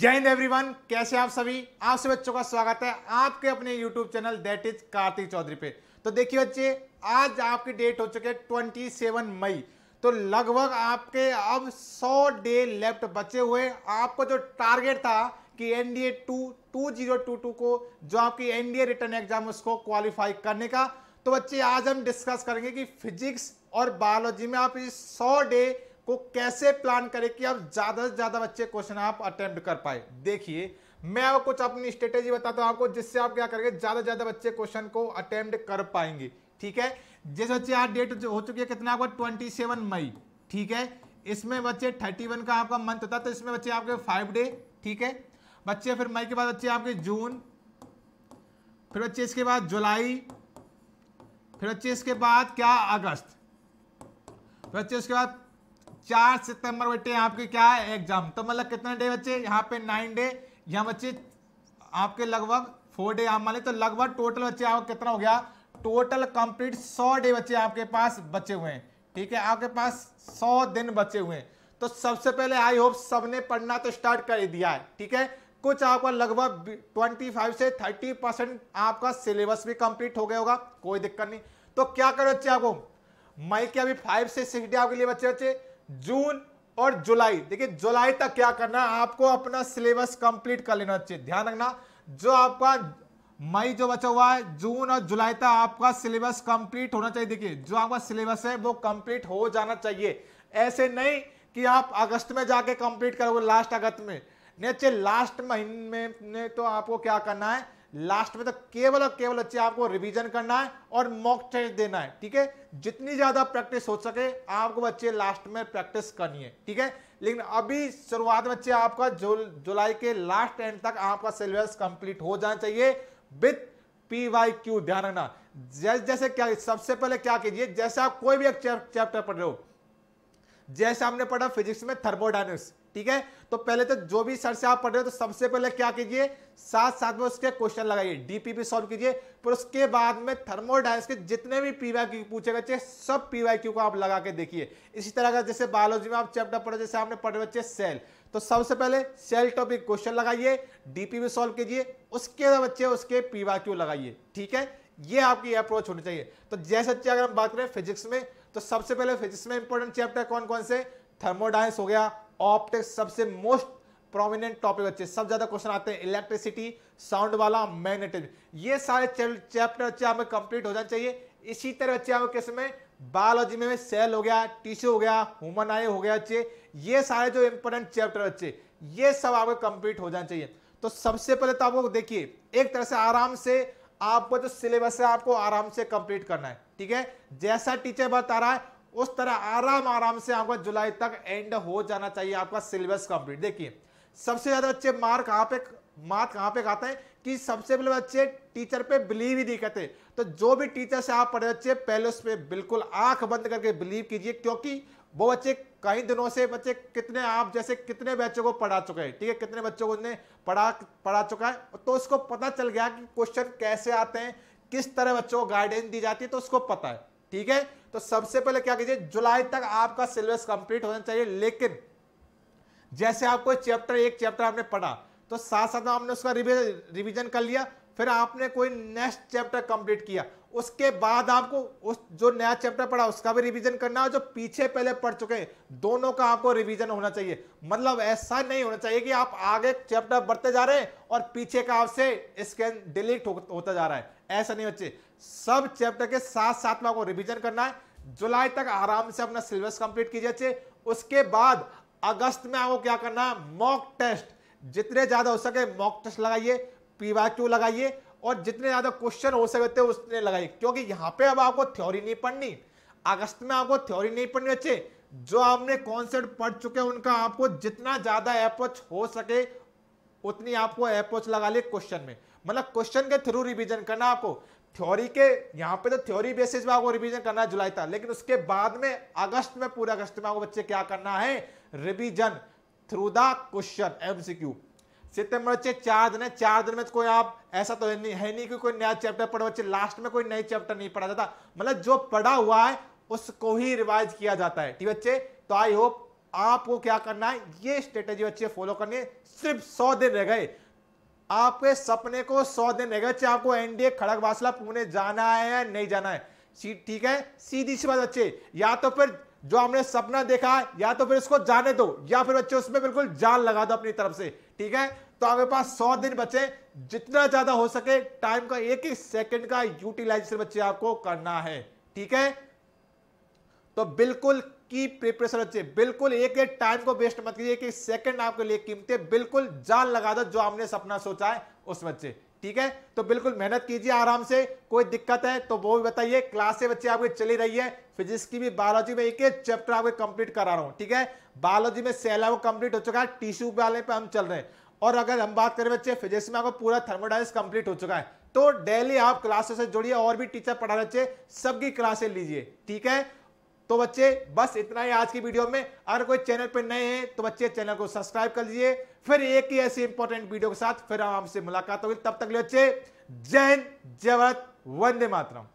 जय हिंद एवरीवन कैसे आप सभी आप सभी बच्चों का स्वागत है आपके अपने YouTube channel that is Kartik Chaudhary पे तो देखिए बच्चे आज आपकी डेट हो चुकी है ट्वेंटी सेवन मई तो लगभग आपके अब 100 डे लेफ्ट बचे हुए आपको जो टारगेट था कि NDA two two zero two two को जो आपकी एनडीए रिटर्न एग्जाम उसको क्वालिफाई करने का तो बच्चे आज हम डिस्कस करेंगे कि फिजिक्स और बायोलॉजी में आप इस सौ डे को कैसे प्लान करें कि आप ज़्यादा से ज़्यादा बच्चे क्वेश्चन आप अटेम्प्ट कर पाए देखिए मैं आपको कुछ अपनी स्ट्रेटेजी बताता हूं आपको जिससे आप क्या करेंगे ज़्यादा से ज़्यादा बच्चे क्वेश्चन को अटेम्प्ट कर पाएंगे ठीक है जैसे बच्चे आज डेट हो चुकी है कितना आपका ट्वेंटी सेवन मई ठीक है इसमें बच्चे थर्टी वन का आपका मंथ होता तो इसमें बच्चे आपके फाइव डे ठीक है बच्चे फिर मई के बाद बच्चे आपके जून फिर बच्चे इसके बाद जुलाई फिर बच्चे इसके बाद क्या अगस्त फिर बच्चे उसके बाद चार सितंबर बेटे आपके क्या है एग्जाम तो मतलब कितने डे बच्चे यहाँ पे नाइन डे यहाँ बच्चे आपके लगभग फोर डे आप मान तो लगभग टोटल बच्चे आपका कितना हो गया टोटल कंप्लीट सौ डे बच्चे आपके पास बचे हुए हैं ठीक है आपके पास सौ दिन बचे हुए हैं तो सबसे पहले आई होप सबने पढ़ना तो स्टार्ट कर दिया है ठीक है कुछ आपका लगभग 25 से 30 परसेंट आपका सिलेबस भी कंप्लीट हो गया होगा कोई दिक्कत नहीं तो क्या करो बच्चे आपको मई के अभी फाइव से सिक्स डे आपके लिए बच्चे बच्चे जून और जुलाई देखिए जुलाई तक क्या करना है आपको अपना सिलेबस कंप्लीट कर लेना चाहिए ध्यान रखना जो आपका मई जो बचा हुआ है जून और जुलाई तक आपका सिलेबस कंप्लीट होना चाहिए देखिए जो आपका सिलेबस है वो कंप्लीट हो जाना चाहिए ऐसे नहीं कि आप अगस्त में जाके कंप्लीट करोगे लास्ट अगस्त में नहीं लास्ट महीने में तो आपको क्या करना है लास्ट में तो केवल और केवल बच्चे आपको रिवीजन करना है और मॉक टेस्ट देना है ठीक है जितनी ज़्यादा प्रैक्टिस हो सके आपको बच्चे लास्ट में प्रैक्टिस करनी है ठीक है लेकिन अभी शुरुआत में बच्चे आपका जुलाई के लास्ट एंड तक आपका सिलेबस कंप्लीट हो जाना चाहिए विथ पी वाई क्यू ध्यान रखना जैसे जैसे क्या सबसे पहले क्या कीजिए जैसे आप कोई भी एक चैप्टर पढ़ रहे हो जैसे आपने पढ़ा फिजिक्स में थर्मोडाइनिक्स ठीक है तो पहले तो जो भी सर से आप पढ़ रहे हो तो सबसे पहले क्या कीजिए साथ साथ में उसके क्वेश्चन लगाइए भी सॉल्व कीजिए फिर उसके बाद में थर्मोडाइस के जितने भी क्यू पूछे बच्चे सब क्यू को आप लगा के देखिए इसी तरह का जैसे बायोलॉजी में आप चैप्टर पढ़े जैसे आपने पढ़े बच्चे सेल तो सबसे पहले सेल टॉपिक क्वेश्चन लगाइए डीपी भी सॉल्व कीजिए उसके बाद बच्चे उसके क्यू लगाइए ठीक है ये आपकी अप्रोच होनी चाहिए तो जैसे बच्चे अगर हम बात करें फिजिक्स में तो सबसे पहले फिजिक्स में इंपॉर्टेंट चैप्टर कौन कौन से थर्मोडाइंस हो गया ऑप्टिक्स सबसे मोस्ट प्रोमिनेंट टॉपिक बच्चे सब ज्यादा क्वेश्चन आते हैं इलेक्ट्रिसिटी साउंड वाला मैग्नेटिज ये सारे चैप्टर बच्चे आप कंप्लीट हो जाना चाहिए इसी तरह बच्चे किस में बायोलॉजी में सेल हो गया टिश्यू हो गया ह्यूमन आई हो गया बच्चे ये सारे जो इंपोर्टेंट चैप्टर बच्चे ये सब आपको कंप्लीट हो जाना चाहिए तो सबसे पहले तो आपको देखिए एक तरह से आराम से आपको जो सिलेबस है आपको आराम से कंप्लीट करना है ठीक है जैसा टीचर बता रहा है उस तरह आराम आराम से आपका जुलाई तक एंड हो जाना चाहिए आपका सिलेबस कंप्लीट देखिए सबसे ज्यादा बच्चे मार्क कहाँ पे मार्क कहाँ पे खाते हैं कि सबसे पहले बच्चे टीचर पे बिलीव ही नहीं करते तो जो भी टीचर से आप पढ़े बच्चे पहले उस पर बिल्कुल आंख बंद करके बिलीव कीजिए क्योंकि वो बच्चे कई दिनों से बच्चे कितने आप जैसे कितने बच्चों को पढ़ा चुके हैं ठीक है कितने बच्चों को उन्हें पढ़ा पढ़ा चुका है तो उसको पता चल गया कि क्वेश्चन कैसे आते हैं किस तरह बच्चों को गाइडेंस दी जाती है तो उसको पता है ठीक है तो सबसे पहले क्या कीजिए जुलाई तक आपका सिलेबस कंप्लीट होना चाहिए लेकिन जैसे आपको चैप्टर एक चैप्टर आपने पढ़ा तो साथ साथ आपने उसका रिविजन कर लिया फिर आपने कोई नेक्स्ट चैप्टर कंप्लीट किया उसके बाद आपको उस जो नया चैप्टर पढ़ा उसका भी रिवीजन करना है जो पीछे पहले पढ़ चुके हैं दोनों का आपको रिवीजन होना चाहिए मतलब ऐसा नहीं होना चाहिए कि आप आगे चैप्टर बढ़ते जा रहे हैं और पीछे का आपसे स्कैन डिलीट होता जा रहा है ऐसा नहीं होना सब चैप्टर के साथ साथ में आपको रिविजन करना है जुलाई तक आराम से अपना सिलेबस कंप्लीट कीजिए उसके बाद अगस्त में आपको क्या करना है मॉक टेस्ट जितने ज्यादा हो सके मॉक टेस्ट लगाइए पीवाक्यू लगाइए और जितने ज्यादा क्वेश्चन हो सकते हैं उसने लगाइए क्योंकि यहाँ पे अब आपको थ्योरी नहीं पढ़नी अगस्त में आपको थ्योरी नहीं पढ़नी अच्छे जो आपने कॉन्सेप्ट पढ़ चुके हैं उनका आपको जितना ज्यादा अप्रोच हो सके उतनी आपको अप्रोच लगा ले क्वेश्चन में मतलब क्वेश्चन के थ्रू रिविजन करना आपको थ्योरी के यहाँ पे तो थ्योरी बेसिस में आपको रिवीजन करना है जुलाई तक लेकिन उसके बाद में अगस्त में पूरे अगस्त में आपको बच्चे क्या करना है revision through the question MCQ सितंबर बच्चे चार दिन है चार दिन में कोई आप ऐसा तो है नहीं है नहीं कि कोई नया चैप्टर पढ़ो बच्चे लास्ट में कोई नया चैप्टर नहीं पढ़ा जाता मतलब जो पढ़ा हुआ है उसको ही रिवाइज किया जाता है ठीक बच्चे तो आई होप आपको क्या करना है ये स्ट्रेटेजी बच्चे फॉलो करनी है सिर्फ सौ दिन रह गए आपके सपने को सौ दिन रहेगा चाहे आपको एनडीए खड़क वासला पुणे जाना है या नहीं जाना है ठीक है सीधी सी बात बच्चे या तो फिर जो हमने सपना देखा है या तो फिर इसको जाने दो या फिर बच्चे उसमें बिल्कुल जान लगा दो अपनी तरफ से ठीक है तो आपके पास सौ दिन बचे जितना ज्यादा हो सके टाइम का एक एक सेकंड का यूटिलाइजेशन बच्चे आपको करना है ठीक है तो बिल्कुल की प्रिपरेशन अच्छी बिल्कुल एक एक टाइम को वेस्ट मत कीजिए कि सेकंड आपके लिए कीमती बिल्कुल जान लगा दो जो आपने सपना सोचा है उस बच्चे ठीक है तो बिल्कुल मेहनत कीजिए आराम से कोई दिक्कत है तो वो भी बताइए क्लास से बच्चे आपके चली रही है फिजिक्स की भी बायोलॉजी में एक एक चैप्टर आपके कंप्लीट करा रहा हूं ठीक है बायोलॉजी में सेल आपको कंप्लीट हो चुका है टिश्यू वाले पे हम चल रहे हैं और अगर हम बात करें बच्चे फिजिक्स में आपको पूरा थर्मोडाइज कंप्लीट हो चुका है तो डेली आप क्लासेस से जुड़िए और भी टीचर पढ़ा रहे सबकी क्लासे लीजिए ठीक है तो बच्चे बस इतना ही आज की वीडियो में अगर कोई चैनल पर नए हैं तो बच्चे चैनल को सब्सक्राइब कर लीजिए फिर एक ही ऐसी इंपॉर्टेंट वीडियो के साथ फिर हम आपसे मुलाकात होगी तब तक ले बच्चे जय जवत वंदे मातरम